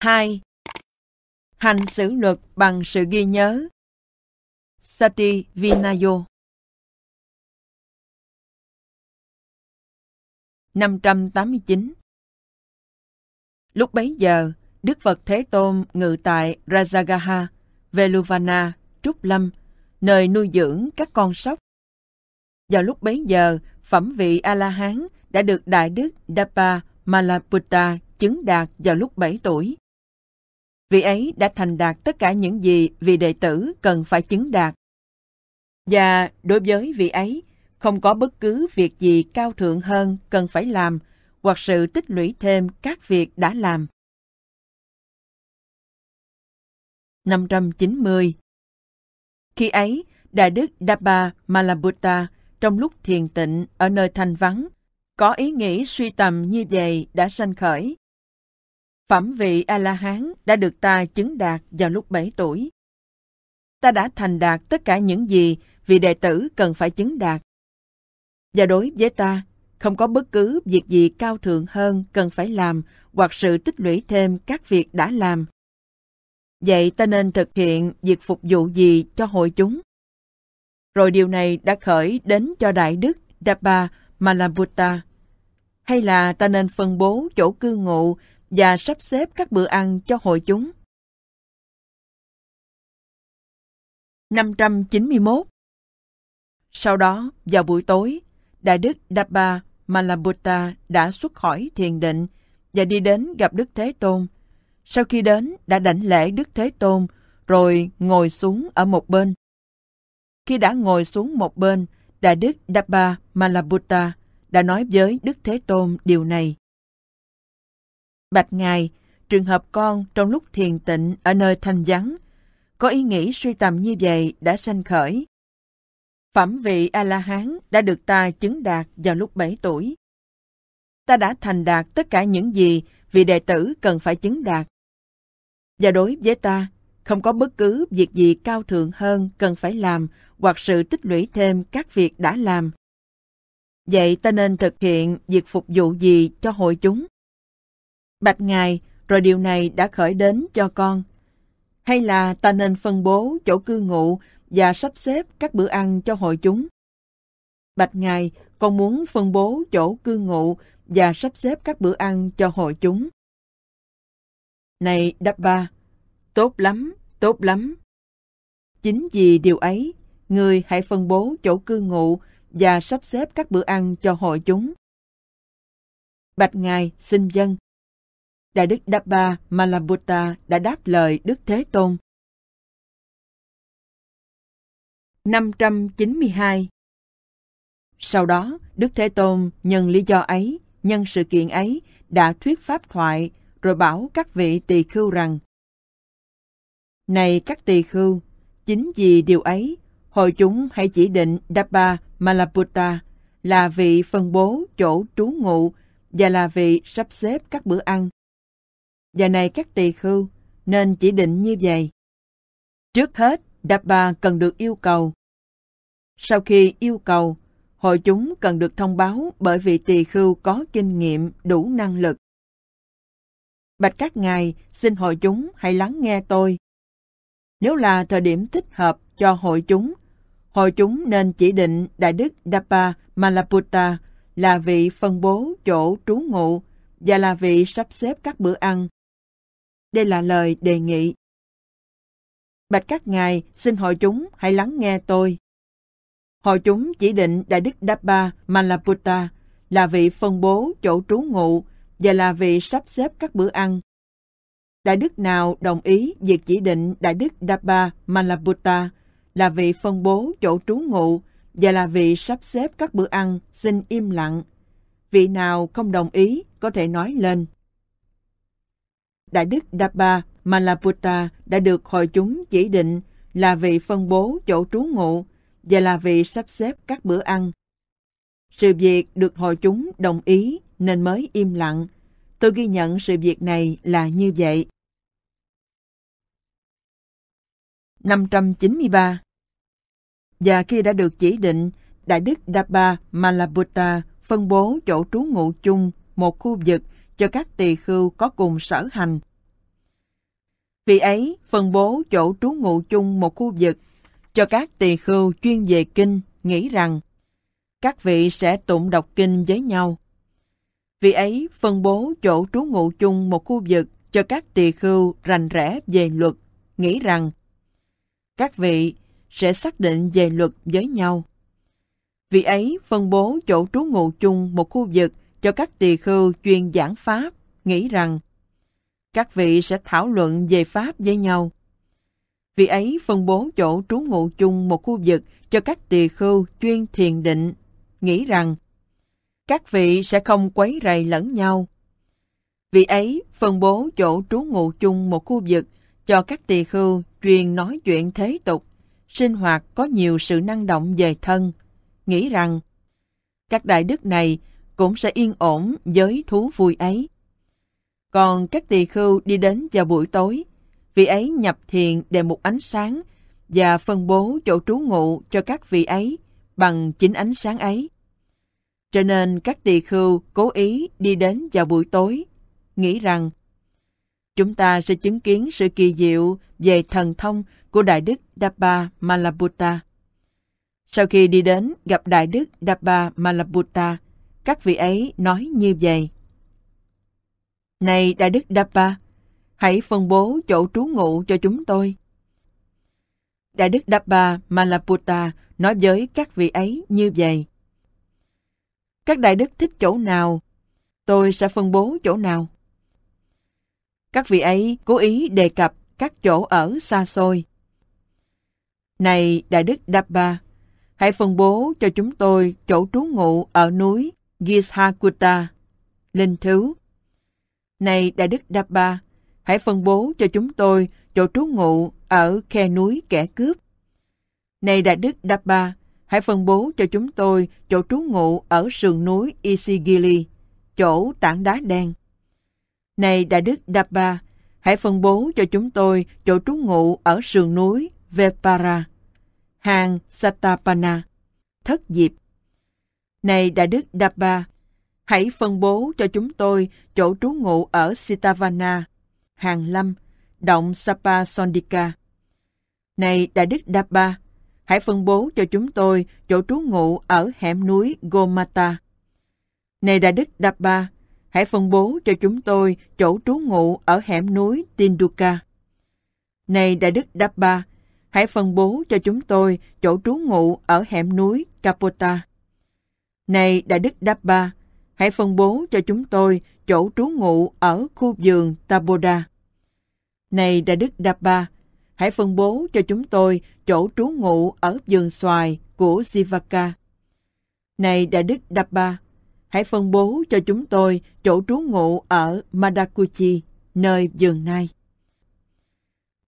2. Hành xử luật bằng sự ghi nhớ. Sati Vinayo 589 Lúc bấy giờ, Đức Phật Thế Tôn ngự tại Rajagaha, Veluvana, Trúc Lâm, nơi nuôi dưỡng các con sóc. Vào lúc bấy giờ, phẩm vị A-la-hán đã được Đại Đức Dapa Malaputta chứng đạt vào lúc 7 tuổi vị ấy đã thành đạt tất cả những gì vị đệ tử cần phải chứng đạt. Và đối với vị ấy, không có bất cứ việc gì cao thượng hơn cần phải làm hoặc sự tích lũy thêm các việc đã làm. 590 Khi ấy, Đại đức Dabba Malabutta trong lúc thiền tịnh ở nơi thanh vắng, có ý nghĩ suy tầm như vậy đã sanh khởi Phẩm vị A-la-hán đã được ta chứng đạt vào lúc 7 tuổi. Ta đã thành đạt tất cả những gì vị đệ tử cần phải chứng đạt. Và đối với ta, không có bất cứ việc gì cao thượng hơn cần phải làm hoặc sự tích lũy thêm các việc đã làm. Vậy ta nên thực hiện việc phục vụ gì cho hội chúng? Rồi điều này đã khởi đến cho Đại Đức Dabba Malabutta. Hay là ta nên phân bố chỗ cư ngụ và sắp xếp các bữa ăn cho hội chúng. 591 Sau đó, vào buổi tối, Đại đức Dabba Malabutta đã xuất khỏi thiền định và đi đến gặp Đức Thế Tôn. Sau khi đến, đã đảnh lễ Đức Thế Tôn, rồi ngồi xuống ở một bên. Khi đã ngồi xuống một bên, Đại đức Dabba Malabutta đã nói với Đức Thế Tôn điều này. Bạch Ngài, trường hợp con trong lúc thiền tịnh ở nơi thanh vắng, có ý nghĩ suy tầm như vậy đã sanh khởi. Phẩm vị A-la-hán đã được ta chứng đạt vào lúc 7 tuổi. Ta đã thành đạt tất cả những gì vị đệ tử cần phải chứng đạt. Và đối với ta, không có bất cứ việc gì cao thượng hơn cần phải làm hoặc sự tích lũy thêm các việc đã làm. Vậy ta nên thực hiện việc phục vụ gì cho hội chúng? bạch ngài, rồi điều này đã khởi đến cho con. Hay là ta nên phân bố chỗ cư ngụ và sắp xếp các bữa ăn cho hội chúng? Bạch ngài, con muốn phân bố chỗ cư ngụ và sắp xếp các bữa ăn cho hội chúng. Này đáp ba, tốt lắm, tốt lắm. Chính vì điều ấy, người hãy phân bố chỗ cư ngụ và sắp xếp các bữa ăn cho hội chúng. Bạch Ngài xin dân, Đại đức Dabba Malabutta đã đáp lời Đức Thế Tôn. 592 Sau đó, Đức Thế Tôn nhân lý do ấy, nhân sự kiện ấy, đã thuyết pháp thoại rồi bảo các vị tỳ khưu rằng Này các tỳ khưu, chính vì điều ấy, hội chúng hãy chỉ định Dabba Malaputta là vị phân bố chỗ trú ngụ và là vị sắp xếp các bữa ăn và này các tỳ khưu, nên chỉ định như vậy. Trước hết, đạp bà cần được yêu cầu. Sau khi yêu cầu, hội chúng cần được thông báo bởi vị tỳ khưu có kinh nghiệm đủ năng lực. Bạch các ngài, xin hội chúng hãy lắng nghe tôi. Nếu là thời điểm thích hợp cho hội chúng, hội chúng nên chỉ định Đại đức Dapa Malaputta là vị phân bố chỗ trú ngụ và là vị sắp xếp các bữa ăn đây là lời đề nghị. Bạch các ngài, xin hội chúng hãy lắng nghe tôi. Hội chúng chỉ định Đại Đức Dabba Malaputta là vị phân bố chỗ trú ngụ và là vị sắp xếp các bữa ăn. Đại đức nào đồng ý việc chỉ định Đại đức Dabba Malaputta là vị phân bố chỗ trú ngụ và là vị sắp xếp các bữa ăn xin im lặng. Vị nào không đồng ý có thể nói lên. Đại đức Dabba Malaputta đã được hội chúng chỉ định là vị phân bố chỗ trú ngụ và là vị sắp xếp các bữa ăn. Sự việc được hội chúng đồng ý nên mới im lặng. Tôi ghi nhận sự việc này là như vậy. 593 Và khi đã được chỉ định, Đại đức Dabba Malaputta phân bố chỗ trú ngụ chung một khu vực cho các tỳ khưu có cùng sở hành. Vì ấy, phân bố chỗ trú ngụ chung một khu vực cho các tỳ khưu chuyên về kinh nghĩ rằng các vị sẽ tụng đọc kinh với nhau. Vì ấy, phân bố chỗ trú ngụ chung một khu vực cho các tỳ khưu rành rẽ về luật, nghĩ rằng các vị sẽ xác định về luật với nhau. Vì ấy, phân bố chỗ trú ngụ chung một khu vực cho các tỳ khưu chuyên giảng Pháp, nghĩ rằng các vị sẽ thảo luận về Pháp với nhau. vị ấy phân bố chỗ trú ngụ chung một khu vực cho các tỳ khưu chuyên thiền định, nghĩ rằng các vị sẽ không quấy rầy lẫn nhau. vị ấy phân bố chỗ trú ngụ chung một khu vực cho các tỳ khưu chuyên nói chuyện thế tục, sinh hoạt có nhiều sự năng động về thân, nghĩ rằng các đại đức này cũng sẽ yên ổn với thú vui ấy. Còn các tỳ khưu đi đến vào buổi tối, vị ấy nhập thiền để một ánh sáng và phân bố chỗ trú ngụ cho các vị ấy bằng chính ánh sáng ấy. Cho nên các tỳ khưu cố ý đi đến vào buổi tối, nghĩ rằng chúng ta sẽ chứng kiến sự kỳ diệu về thần thông của Đại Đức Dabba Malabutta. Sau khi đi đến gặp Đại Đức Dabba Malabutta, các vị ấy nói như vậy. Này Đại Đức Đapa, hãy phân bố chỗ trú ngụ cho chúng tôi. Đại Đức Dabba Malaputta nói với các vị ấy như vậy. Các đại đức thích chỗ nào, tôi sẽ phân bố chỗ nào. Các vị ấy cố ý đề cập các chỗ ở xa xôi. Này Đại Đức Dabba, hãy phân bố cho chúng tôi chỗ trú ngụ ở núi Gishakuta, linh thứ. Này Đại Đức Dabba, hãy phân bố cho chúng tôi chỗ trú ngụ ở khe núi kẻ cướp. Này Đại Đức Dabba, hãy phân bố cho chúng tôi chỗ trú ngụ ở sườn núi Isigili, chỗ tảng đá đen. Này Đại Đức Dabba, hãy phân bố cho chúng tôi chỗ trú ngụ ở sườn núi Vepara, hàng Satapana, thất diệp. Này Đại Đức Dabba, hãy phân bố cho chúng tôi chỗ trú ngụ ở Sitavana, Hàng Lâm, Động Sapa Sondika. Này Đại Đức Dabba, hãy phân bố cho chúng tôi chỗ trú ngụ ở hẻm núi Gomata. Này Đại Đức Dabba, hãy phân bố cho chúng tôi chỗ trú ngụ ở hẻm núi Tinduka. Này Đại Đức Dabba, hãy phân bố cho chúng tôi chỗ trú ngụ ở hẻm núi Kapota. Này Đại Đức Dabba, hãy phân bố cho chúng tôi chỗ trú ngụ ở khu vườn Taboda. Này Đại Đức Dabba, hãy phân bố cho chúng tôi chỗ trú ngụ ở vườn xoài của Sivaka. Này Đại Đức Dabba, hãy phân bố cho chúng tôi chỗ trú ngụ ở Madakuchi, nơi vườn nai.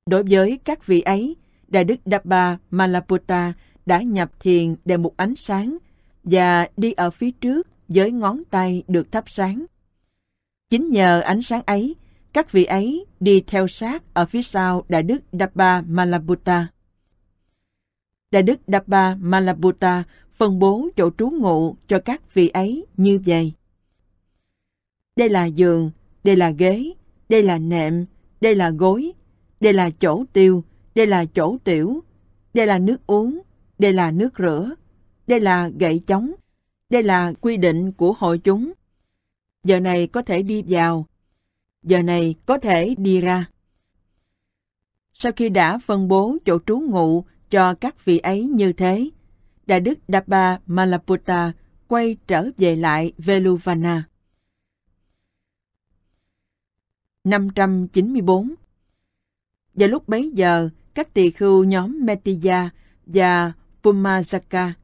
Đối với các vị ấy, Đại Đức Dabba Malaputta đã nhập thiền để một ánh sáng và đi ở phía trước với ngón tay được thắp sáng. Chính nhờ ánh sáng ấy, các vị ấy đi theo sát ở phía sau Đại đức Dabba Malabuta. Đại đức Dabba Malabuta phân bố chỗ trú ngụ cho các vị ấy như vậy. Đây là giường, đây là ghế, đây là nệm, đây là gối, đây là chỗ tiêu, đây là chỗ tiểu, đây là nước uống, đây là nước rửa, đây là gậy chống. Đây là quy định của hội chúng. Giờ này có thể đi vào. Giờ này có thể đi ra. Sau khi đã phân bố chỗ trú ngụ cho các vị ấy như thế, Đại đức Dabba Malaputta quay trở về lại Veluvana. 594 Và lúc bấy giờ, các tỳ khưu nhóm Metiya và Pumasaka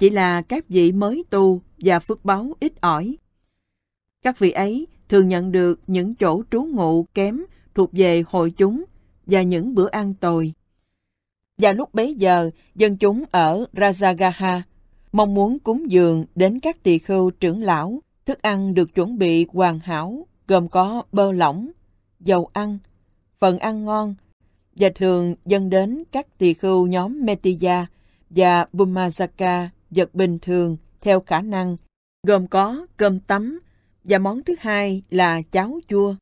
chỉ là các vị mới tu và phước báu ít ỏi. Các vị ấy thường nhận được những chỗ trú ngụ kém thuộc về hội chúng và những bữa ăn tồi. Và lúc bấy giờ, dân chúng ở Rajagaha mong muốn cúng dường đến các tỳ khưu trưởng lão, thức ăn được chuẩn bị hoàn hảo, gồm có bơ lỏng, dầu ăn, phần ăn ngon, và thường dân đến các tỳ khưu nhóm Metiya và Bumazaka vật bình thường theo khả năng, gồm có cơm tắm và món thứ hai là cháo chua.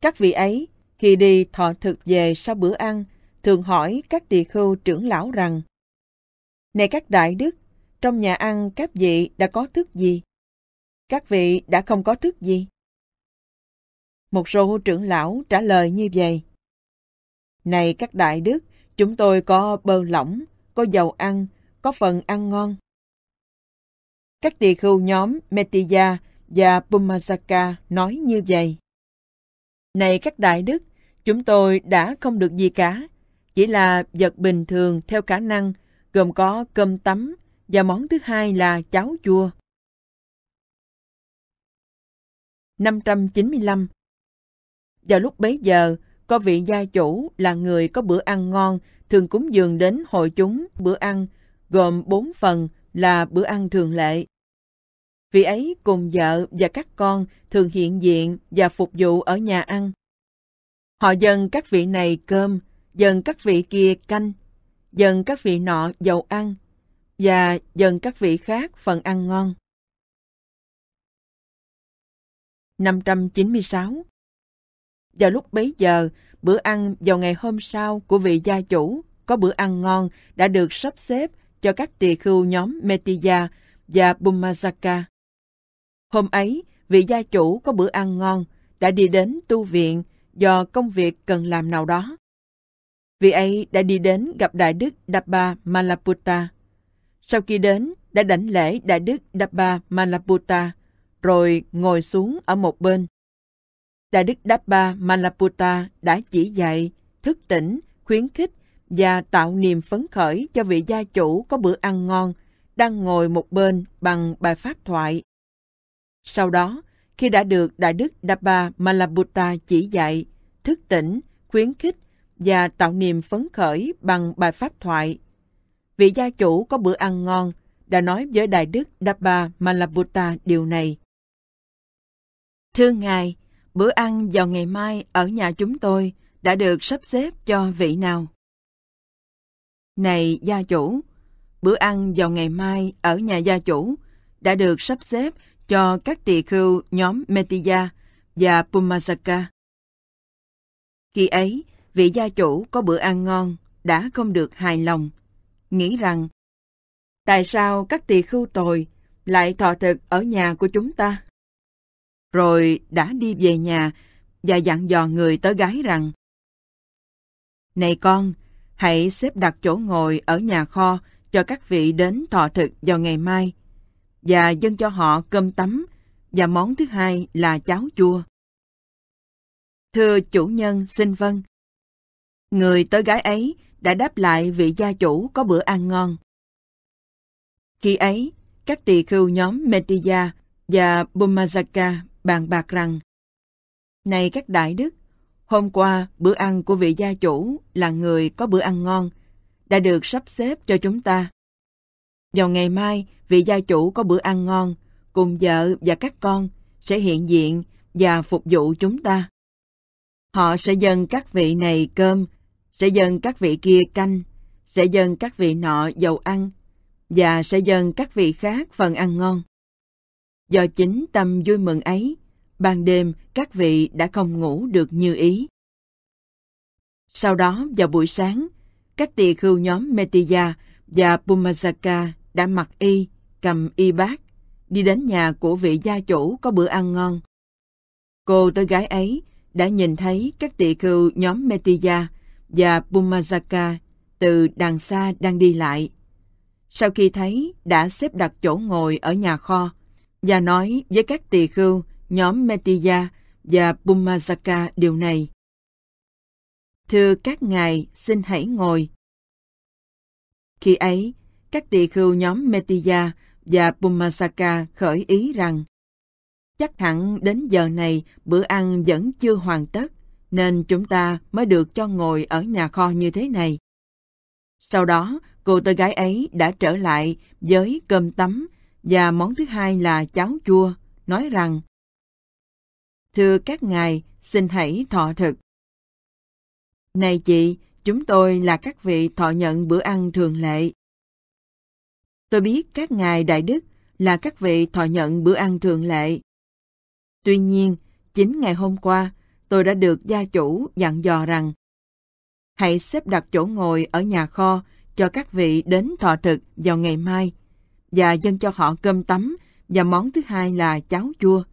Các vị ấy, khi đi thọ thực về sau bữa ăn, thường hỏi các tỳ khưu trưởng lão rằng Này các đại đức, trong nhà ăn các vị đã có thức gì? Các vị đã không có thức gì? Một số trưởng lão trả lời như vậy. Này các đại đức, chúng tôi có bơ lỏng, có dầu ăn, có phần ăn ngon. Các tỳ khưu nhóm Metiya và Pumasaka nói như vậy. Này các đại đức, chúng tôi đã không được gì cả, chỉ là vật bình thường theo khả năng, gồm có cơm tắm và món thứ hai là cháo chua. 595 Vào lúc bấy giờ, có vị gia chủ là người có bữa ăn ngon, thường cúng dường đến hội chúng bữa ăn gồm bốn phần là bữa ăn thường lệ. Vị ấy cùng vợ và các con thường hiện diện và phục vụ ở nhà ăn. Họ dâng các vị này cơm, dâng các vị kia canh, dâng các vị nọ dầu ăn và dâng các vị khác phần ăn ngon. 596 Vào lúc bấy giờ, bữa ăn vào ngày hôm sau của vị gia chủ có bữa ăn ngon đã được sắp xếp cho các tỳ khưu nhóm Metiya và Bumazaka. Hôm ấy, vị gia chủ có bữa ăn ngon, đã đi đến tu viện do công việc cần làm nào đó. Vị ấy đã đi đến gặp Đại đức Dabba Malaputa. Sau khi đến, đã đảnh lễ Đại đức Dabba Malaputa, rồi ngồi xuống ở một bên. Đại đức Dabba Malaputa đã chỉ dạy, thức tỉnh, khuyến khích và tạo niềm phấn khởi cho vị gia chủ có bữa ăn ngon đang ngồi một bên bằng bài phát thoại. Sau đó, khi đã được Đại đức Dabba Malabutta chỉ dạy, thức tỉnh, khuyến khích và tạo niềm phấn khởi bằng bài pháp thoại. Vị gia chủ có bữa ăn ngon đã nói với Đại đức Dabba Malabutta điều này. Thưa Ngài, bữa ăn vào ngày mai ở nhà chúng tôi đã được sắp xếp cho vị nào? Này gia chủ, bữa ăn vào ngày mai ở nhà gia chủ đã được sắp xếp cho các tỳ khưu nhóm Metiya và Pumasaka. Khi ấy, vị gia chủ có bữa ăn ngon đã không được hài lòng, nghĩ rằng tại sao các tỳ khưu tồi lại thọ thực ở nhà của chúng ta? Rồi đã đi về nhà và dặn dò người tới gái rằng Này con, Hãy xếp đặt chỗ ngồi ở nhà kho cho các vị đến thọ thực vào ngày mai và dâng cho họ cơm tắm và món thứ hai là cháo chua. Thưa chủ nhân, xin vâng. Người tới gái ấy đã đáp lại vị gia chủ có bữa ăn ngon. Khi ấy, các tỳ khưu nhóm Metiya và Bumazaka bàn bạc rằng Này các đại đức, Hôm qua, bữa ăn của vị gia chủ là người có bữa ăn ngon, đã được sắp xếp cho chúng ta. Vào ngày mai, vị gia chủ có bữa ăn ngon, cùng vợ và các con sẽ hiện diện và phục vụ chúng ta. Họ sẽ dâng các vị này cơm, sẽ dâng các vị kia canh, sẽ dâng các vị nọ dầu ăn, và sẽ dâng các vị khác phần ăn ngon. Do chính tâm vui mừng ấy, ban đêm các vị đã không ngủ được như ý. Sau đó vào buổi sáng, các tỳ khưu nhóm Metiya và Pumazaka đã mặc y, cầm y bát, đi đến nhà của vị gia chủ có bữa ăn ngon. Cô tới gái ấy đã nhìn thấy các tỳ khưu nhóm Metiya và Pumazaka từ đằng xa đang đi lại. Sau khi thấy đã xếp đặt chỗ ngồi ở nhà kho và nói với các tỳ khưu nhóm Metiya và Bumazaka điều này. Thưa các ngài, xin hãy ngồi. Khi ấy, các tỳ khưu nhóm Metiya và Pumasaka khởi ý rằng chắc hẳn đến giờ này bữa ăn vẫn chưa hoàn tất nên chúng ta mới được cho ngồi ở nhà kho như thế này. Sau đó, cô tớ gái ấy đã trở lại với cơm tấm và món thứ hai là cháo chua, nói rằng Thưa các ngài, xin hãy thọ thực. Này chị, chúng tôi là các vị thọ nhận bữa ăn thường lệ. Tôi biết các ngài đại đức là các vị thọ nhận bữa ăn thường lệ. Tuy nhiên, chính ngày hôm qua, tôi đã được gia chủ dặn dò rằng hãy xếp đặt chỗ ngồi ở nhà kho cho các vị đến thọ thực vào ngày mai và dâng cho họ cơm tắm và món thứ hai là cháo chua.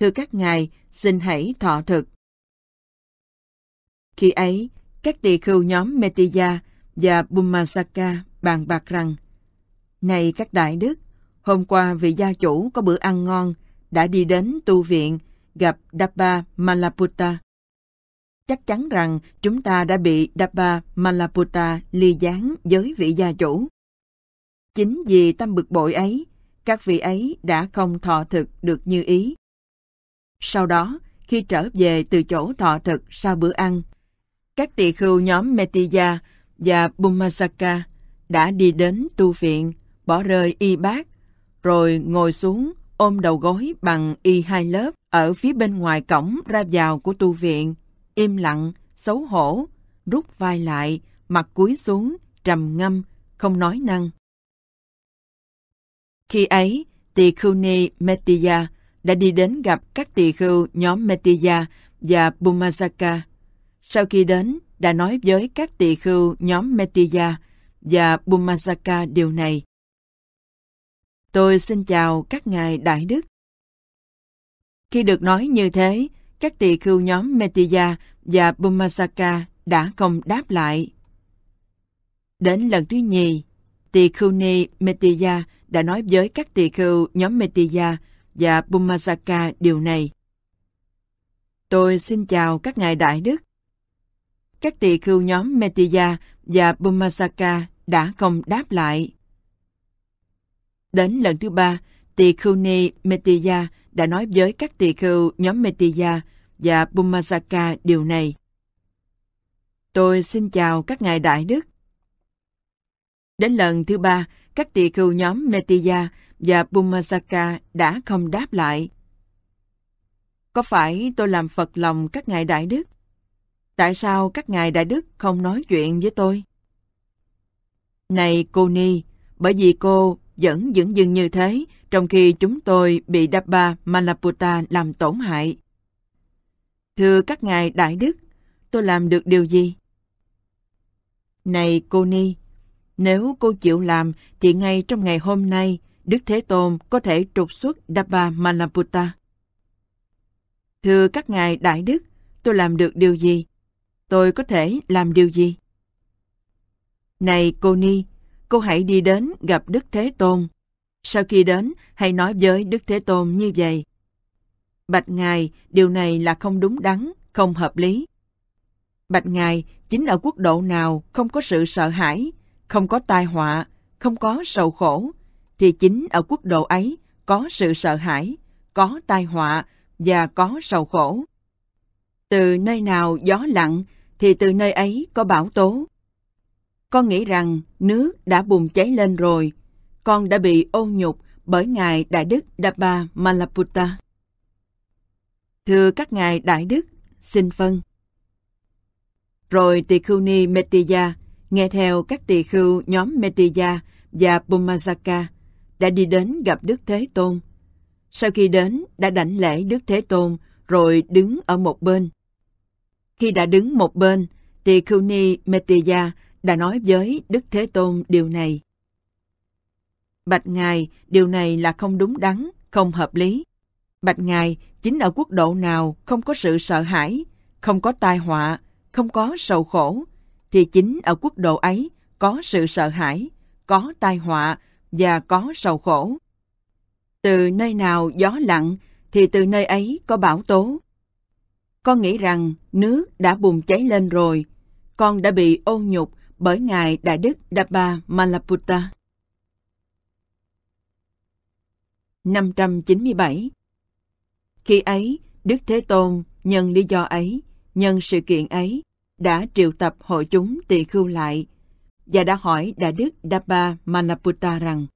Thưa các ngài, xin hãy thọ thực. Khi ấy, các tỳ khưu nhóm Metiya và Bumasaka bàn bạc rằng Này các đại đức, hôm qua vị gia chủ có bữa ăn ngon đã đi đến tu viện gặp Dabba Malaputta Chắc chắn rằng chúng ta đã bị Dabba Malaputta ly gián với vị gia chủ. Chính vì tâm bực bội ấy, các vị ấy đã không thọ thực được như ý. Sau đó, khi trở về từ chỗ thọ thực sau bữa ăn, các tỳ khưu nhóm Metiya và Bumasaka đã đi đến tu viện, bỏ rơi y bác, rồi ngồi xuống ôm đầu gối bằng y hai lớp ở phía bên ngoài cổng ra vào của tu viện, im lặng, xấu hổ, rút vai lại, mặt cúi xuống, trầm ngâm, không nói năng. Khi ấy, tỳ khưu ni Metiya đã đi đến gặp các tỳ khưu nhóm Metiya và Bumazaka. Sau khi đến, đã nói với các tỳ khưu nhóm Metiya và Bumazaka điều này. Tôi xin chào các ngài đại đức. Khi được nói như thế, các tỳ khưu nhóm Metiya và Bumazaka đã không đáp lại. Đến lần thứ nhì, tỳ khưu ni Metiya đã nói với các tỳ khưu nhóm Metiya và Bumasaka điều này. Tôi xin chào các ngài đại đức. Các tỳ khưu nhóm Metiya và Bumasaka đã không đáp lại. Đến lần thứ ba, tỳ khưu ni Metiya đã nói với các tỳ khưu nhóm Metiya và Bumasaka điều này. Tôi xin chào các ngài đại đức. Đến lần thứ ba, các tỳ khưu nhóm metiya và Bumasaka đã không đáp lại. Có phải tôi làm phật lòng các ngài đại đức? Tại sao các ngài đại đức không nói chuyện với tôi? Này cô Ni, bởi vì cô vẫn dững dưng như thế, trong khi chúng tôi bị Dabba Malaputa làm tổn hại. Thưa các ngài đại đức, tôi làm được điều gì? Này cô Ni, nếu cô chịu làm, thì ngay trong ngày hôm nay, Đức Thế Tôn có thể trục xuất Dabba Malaputta. Thưa các ngài Đại Đức, tôi làm được điều gì? Tôi có thể làm điều gì? Này cô Ni, cô hãy đi đến gặp Đức Thế Tôn. Sau khi đến, hãy nói với Đức Thế Tôn như vậy. Bạch Ngài, điều này là không đúng đắn, không hợp lý. Bạch Ngài, chính ở quốc độ nào không có sự sợ hãi, không có tai họa, không có sầu khổ, thì chính ở quốc độ ấy có sự sợ hãi, có tai họa và có sầu khổ. Từ nơi nào gió lặng thì từ nơi ấy có bão tố. Con nghĩ rằng nước đã bùng cháy lên rồi, con đã bị ô nhục bởi Ngài Đại Đức Dabba Malaputta. Thưa các Ngài Đại Đức, xin phân. Vâng. Rồi Tỳ Khưu Ni Mettiya nghe theo các tỳ khưu nhóm Metiya và Pumazaka đã đi đến gặp Đức Thế Tôn. Sau khi đến, đã đảnh lễ Đức Thế Tôn, rồi đứng ở một bên. Khi đã đứng một bên, tỳ khưu ni Metiya đã nói với Đức Thế Tôn điều này. Bạch Ngài, điều này là không đúng đắn, không hợp lý. Bạch Ngài, chính ở quốc độ nào không có sự sợ hãi, không có tai họa, không có sầu khổ, thì chính ở quốc độ ấy có sự sợ hãi, có tai họa và có sầu khổ. Từ nơi nào gió lặng thì từ nơi ấy có bão tố. Con nghĩ rằng nước đã bùng cháy lên rồi, con đã bị ô nhục bởi Ngài Đại Đức Dabba Malaputta. 597 Khi ấy, Đức Thế Tôn nhân lý do ấy, nhân sự kiện ấy, đã triệu tập hội chúng tỳ khưu lại và đã hỏi Đại đức Dabba Malaputta rằng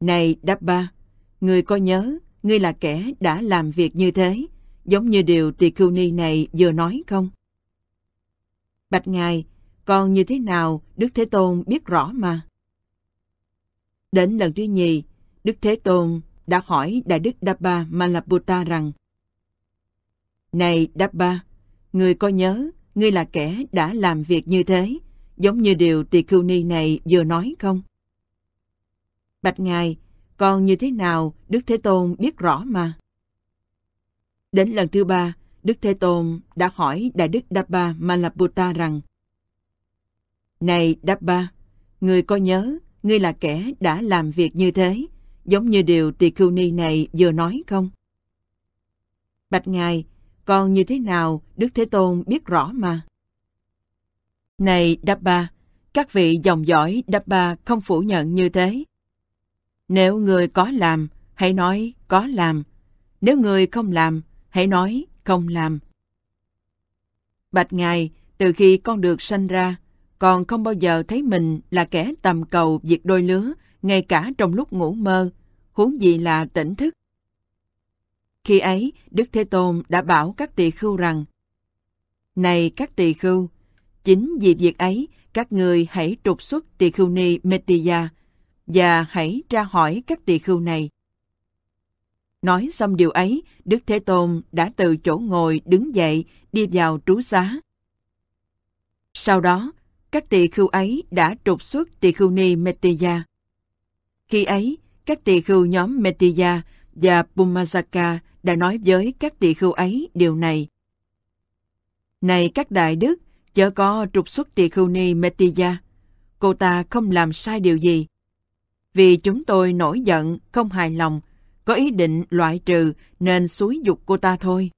Này Dabba, người có nhớ ngươi là kẻ đã làm việc như thế, giống như điều tỳ khưu ni này vừa nói không? Bạch Ngài, còn như thế nào Đức Thế Tôn biết rõ mà. Đến lần thứ nhì, Đức Thế Tôn đã hỏi Đại Đức Dabba Malaputta rằng Này Dabba, Ngươi có nhớ, ngươi là kẻ đã làm việc như thế, giống như điều tỳ khưu ni này vừa nói không? Bạch Ngài, còn như thế nào Đức Thế Tôn biết rõ mà. Đến lần thứ ba, Đức Thế Tôn đã hỏi Đại Đức Dabba Malaputta rằng Này Dabba, người có nhớ ngươi là kẻ đã làm việc như thế, giống như điều tỳ khưu ni này vừa nói không? Bạch Ngài, con như thế nào Đức Thế Tôn biết rõ mà. Này Dabba, các vị dòng dõi Dabba không phủ nhận như thế. Nếu người có làm, hãy nói có làm. Nếu người không làm, hãy nói không làm. Bạch Ngài, từ khi con được sanh ra, con không bao giờ thấy mình là kẻ tầm cầu việc đôi lứa, ngay cả trong lúc ngủ mơ, huống gì là tỉnh thức. Khi ấy, Đức Thế Tôn đã bảo các tỳ khưu rằng Này các tỳ khưu, chính vì việc ấy, các người hãy trục xuất tỳ khưu ni Metiya và hãy tra hỏi các tỳ khưu này. Nói xong điều ấy, Đức Thế Tôn đã từ chỗ ngồi đứng dậy đi vào trú xá. Sau đó, các tỳ khưu ấy đã trục xuất tỳ khưu ni Metiya. Khi ấy, các tỳ khưu nhóm Metiya và Pumazaka đã nói với các tỳ khưu ấy điều này. Này các đại đức, chớ có trục xuất tỳ khưu ni Metiya. Cô ta không làm sai điều gì. Vì chúng tôi nổi giận, không hài lòng, có ý định loại trừ nên xúi dục cô ta thôi.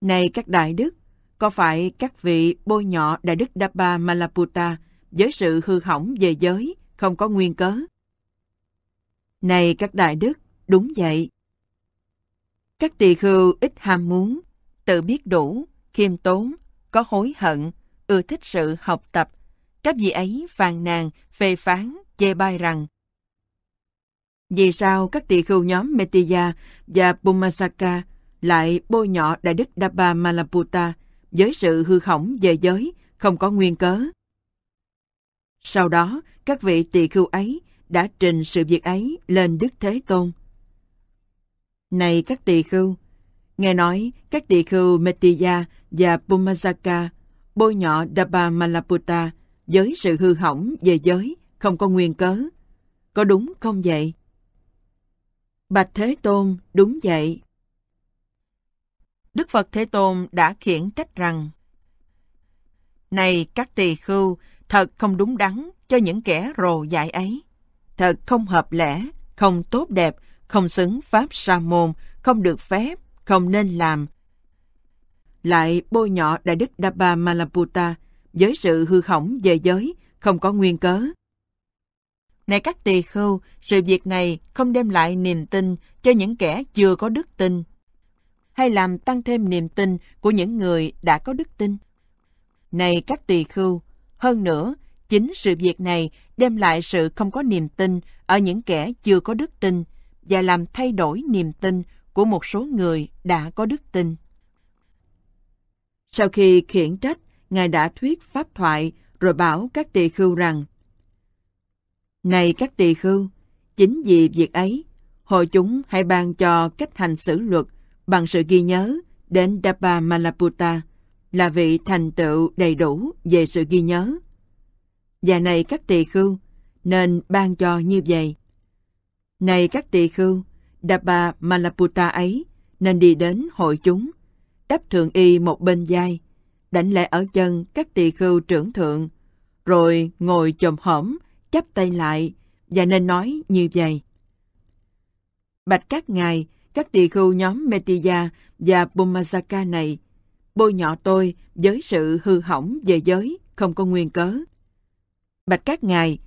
Này các đại đức, có phải các vị bôi nhọ đại đức Dabba Malaputa với sự hư hỏng về giới không có nguyên cớ? Này các đại đức, Đúng vậy. Các tỳ khưu ít ham muốn, tự biết đủ, khiêm tốn, có hối hận, ưa thích sự học tập. Các vị ấy phàn nàn, phê phán, chê bai rằng Vì sao các tỳ khưu nhóm Metiya và Bumasaka lại bôi nhọ đại đức Dabba Malaputa với sự hư hỏng về giới, không có nguyên cớ? Sau đó, các vị tỳ khưu ấy đã trình sự việc ấy lên Đức Thế Tôn. Này các tỳ khưu, nghe nói các tỳ khưu Metiya và Pumazaka bôi nhọ Dabba với sự hư hỏng về giới, không có nguyên cớ. Có đúng không vậy? Bạch Thế Tôn, đúng vậy. Đức Phật Thế Tôn đã khiển trách rằng Này các tỳ khưu, thật không đúng đắn cho những kẻ rồ dại ấy. Thật không hợp lẽ, không tốt đẹp, không xứng pháp sa môn, không được phép, không nên làm. Lại bôi nhọ Đại đức Dabba Malaputa với sự hư hỏng về giới, không có nguyên cớ. Này các tỳ khưu, sự việc này không đem lại niềm tin cho những kẻ chưa có đức tin, hay làm tăng thêm niềm tin của những người đã có đức tin. Này các tỳ khưu, hơn nữa, chính sự việc này đem lại sự không có niềm tin ở những kẻ chưa có đức tin, và làm thay đổi niềm tin của một số người đã có đức tin. Sau khi khiển trách, Ngài đã thuyết pháp thoại rồi bảo các tỳ khưu rằng Này các tỳ khưu, chính vì việc ấy, hội chúng hãy ban cho cách hành xử luật bằng sự ghi nhớ đến Dapa Malaputa là vị thành tựu đầy đủ về sự ghi nhớ. Và này các tỳ khưu, nên ban cho như vậy. Này các tỳ khưu, đạp bà Malaputa ấy, nên đi đến hội chúng, đắp thượng y một bên vai, đảnh lễ ở chân các tỳ khưu trưởng thượng, rồi ngồi chồm hõm, chắp tay lại, và nên nói như vậy. Bạch các ngài, các tỳ khưu nhóm metiya và Bumazaka này, bôi nhọ tôi với sự hư hỏng về giới, không có nguyên cớ. Bạch các ngài,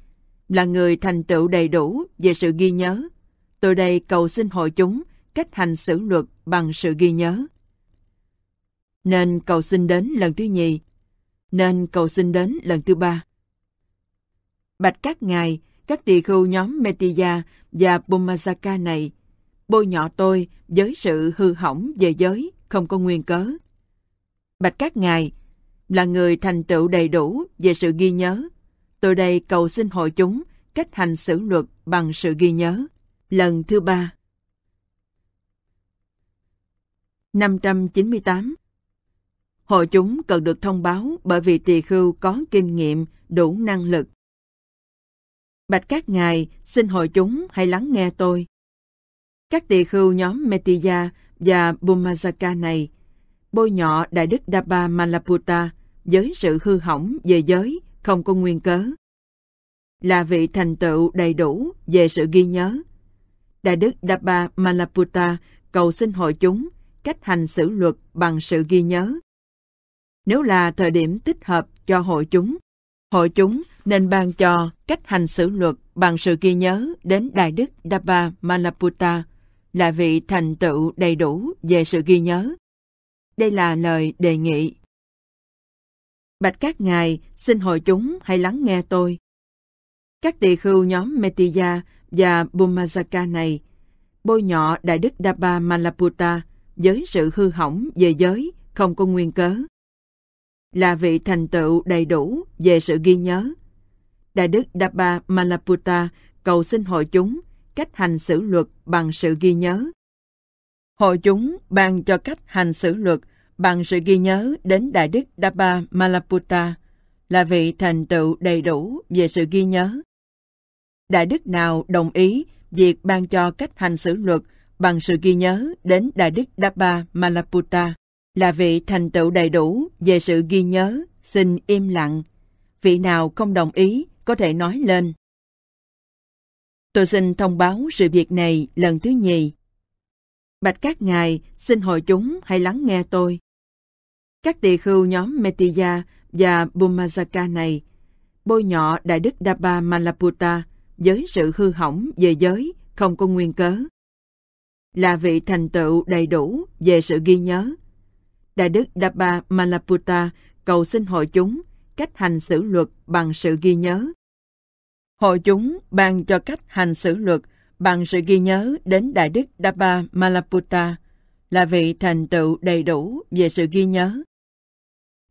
là người thành tựu đầy đủ về sự ghi nhớ. Tôi đây cầu xin hội chúng cách hành xử luật bằng sự ghi nhớ. Nên cầu xin đến lần thứ nhì, nên cầu xin đến lần thứ ba. Bạch các ngài, các tỳ khưu nhóm Metiya và Bumazaka này, bôi nhọ tôi với sự hư hỏng về giới, không có nguyên cớ. Bạch các ngài, là người thành tựu đầy đủ về sự ghi nhớ, Tôi đây cầu xin hội chúng cách hành xử luật bằng sự ghi nhớ. Lần thứ ba 598 Hội chúng cần được thông báo bởi vì tỳ khưu có kinh nghiệm, đủ năng lực. Bạch các ngài, xin hội chúng hãy lắng nghe tôi. Các tỳ khưu nhóm Metiya và Bumazaka này bôi nhọ Đại đức Dapa Malaputa với sự hư hỏng về giới không có nguyên cớ. Là vị thành tựu đầy đủ về sự ghi nhớ. Đại đức Dabba Malaputta cầu xin hội chúng cách hành xử luật bằng sự ghi nhớ. Nếu là thời điểm thích hợp cho hội chúng, hội chúng nên ban cho cách hành xử luật bằng sự ghi nhớ đến Đại đức Dabba Malaputta là vị thành tựu đầy đủ về sự ghi nhớ. Đây là lời đề nghị Bạch các ngài, xin hội chúng hãy lắng nghe tôi. Các tỳ khưu nhóm Metiya và Bumazaka này bôi nhọ Đại đức Dabba Malaputa với sự hư hỏng về giới không có nguyên cớ. Là vị thành tựu đầy đủ về sự ghi nhớ. Đại đức Dabba Malaputa cầu xin hội chúng cách hành xử luật bằng sự ghi nhớ. Hội chúng ban cho cách hành xử luật bằng sự ghi nhớ đến Đại Đức Dabba Malaputa là vị thành tựu đầy đủ về sự ghi nhớ. Đại Đức nào đồng ý việc ban cho cách hành xử luật bằng sự ghi nhớ đến Đại Đức Dabba Malaputa là vị thành tựu đầy đủ về sự ghi nhớ, xin im lặng. Vị nào không đồng ý có thể nói lên. Tôi xin thông báo sự việc này lần thứ nhì. Bạch các ngài, xin hội chúng hãy lắng nghe tôi. Các tỳ khưu nhóm Metiya và Bumazaka này bôi nhọ đại đức Dabba Malaputa với sự hư hỏng về giới không có nguyên cớ. Là vị thành tựu đầy đủ về sự ghi nhớ. Đại đức Dabba Malaputa cầu xin hội chúng cách hành xử luật bằng sự ghi nhớ. Hội chúng ban cho cách hành xử luật bằng sự ghi nhớ đến Đại đức Dabba Malaputa là vị thành tựu đầy đủ về sự ghi nhớ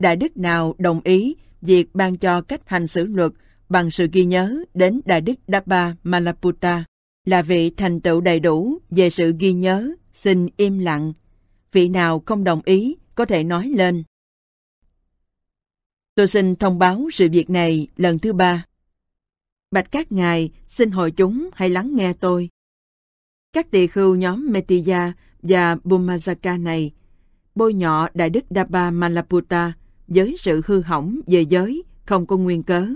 đại đức nào đồng ý việc ban cho cách hành xử luật bằng sự ghi nhớ đến đại đức Dabba Malaputta là vị thành tựu đầy đủ về sự ghi nhớ, xin im lặng. Vị nào không đồng ý có thể nói lên. Tôi xin thông báo sự việc này lần thứ ba. Bạch các ngài, xin hội chúng hãy lắng nghe tôi. Các tỳ khưu nhóm Metiya và Bumazaka này bôi nhọ Đại đức Dabba Malaputta với sự hư hỏng về giới không có nguyên cớ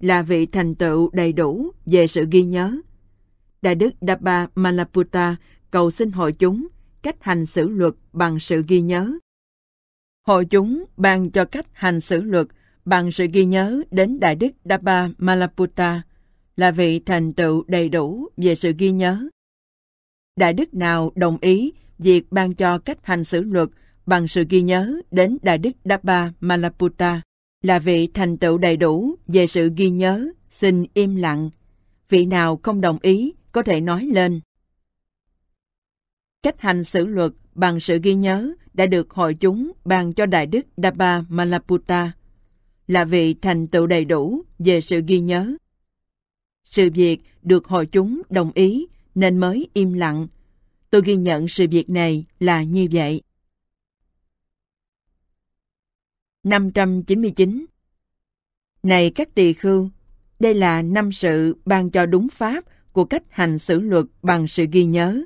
là vị thành tựu đầy đủ về sự ghi nhớ đại đức dabba malaputta cầu xin hội chúng cách hành xử luật bằng sự ghi nhớ hội chúng ban cho cách hành xử luật bằng sự ghi nhớ đến đại đức dabba malaputta là vị thành tựu đầy đủ về sự ghi nhớ đại đức nào đồng ý việc ban cho cách hành xử luật bằng sự ghi nhớ đến Đại Đức Dabba Malaputa là vị thành tựu đầy đủ về sự ghi nhớ, xin im lặng. Vị nào không đồng ý có thể nói lên. Cách hành xử luật bằng sự ghi nhớ đã được hội chúng ban cho Đại Đức Dabba Malaputa là vị thành tựu đầy đủ về sự ghi nhớ. Sự việc được hội chúng đồng ý nên mới im lặng. Tôi ghi nhận sự việc này là như vậy. 599 Này các tỳ khưu, đây là năm sự ban cho đúng pháp của cách hành xử luật bằng sự ghi nhớ.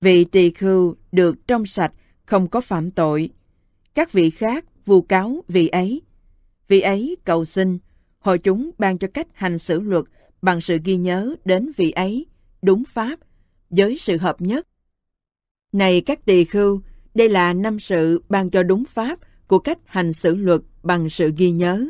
Vị tỳ khưu được trong sạch, không có phạm tội. Các vị khác vu cáo vị ấy. Vị ấy cầu xin, hội chúng ban cho cách hành xử luật bằng sự ghi nhớ đến vị ấy, đúng pháp, với sự hợp nhất. Này các tỳ khưu, đây là năm sự ban cho đúng pháp của cách hành xử luật bằng sự ghi nhớ